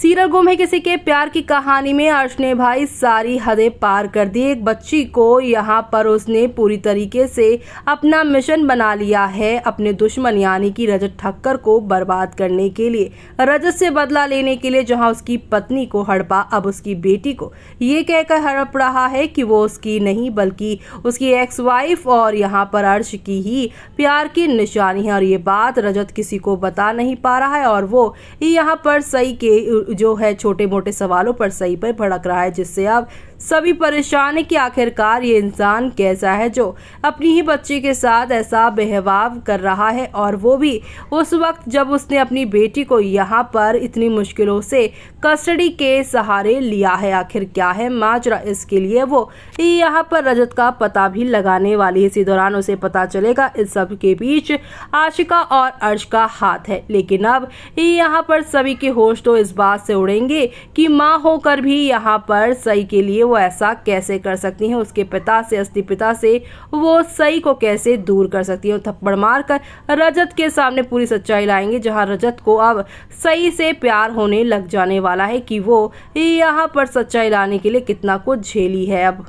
sural गुम है किसी के प्यार की कहानी में अर्श ने भाई सारी हदें पार कर दी एक बच्ची को यहाँ पर उसने पूरी तरीके से अपना मिशन बना लिया है अपने दुश्मन यानी कि रजत ठक्कर को बर्बाद करने के लिए रजत से बदला लेने के लिए जहाँ उसकी पत्नी को हड़पा अब उसकी बेटी को ये कहकर हड़प रहा है कि वो उसकी नहीं बल्कि उसकी एक्स वाइफ और यहाँ पर अर्श की ही प्यार की निशानी है और ये बात रजत किसी को बता नहीं पा रहा है और वो यहाँ पर सही के जो है छोटे मोटे सवालों पर सही पर भड़क रहा है जिससे आप सभी परेशान है कि आखिरकार ये इंसान कैसा है जो अपनी ही बच्ची के साथ ऐसा बेहवाव कर रहा है और वो भी उस वक्त जब उसने अपनी बेटी को यहाँ पर इतनी मुश्किलों से कस्टडी के सहारे लिया है आखिर क्या है माजरा इसके लिए वो यहाँ पर रजत का पता भी लगाने वाली है इसी दौरान उसे पता चलेगा इस सब के बीच आशिका और अर्श का हाथ है लेकिन अब यहाँ पर सभी के होश तो इस बात से उड़ेंगे कि माँ होकर भी यहाँ पर सही के लिए वो ऐसा कैसे कर सकती हैं उसके पिता से अस्थि पिता से वो सई को कैसे दूर कर सकती है थप्पड़ थप्पड़ मारकर रजत के सामने पूरी सच्चाई लाएंगे जहां रजत को अब सई से प्यार होने लग जाने वाला है कि वो यहाँ पर सच्चाई लाने के लिए कितना कुछ झेली है अब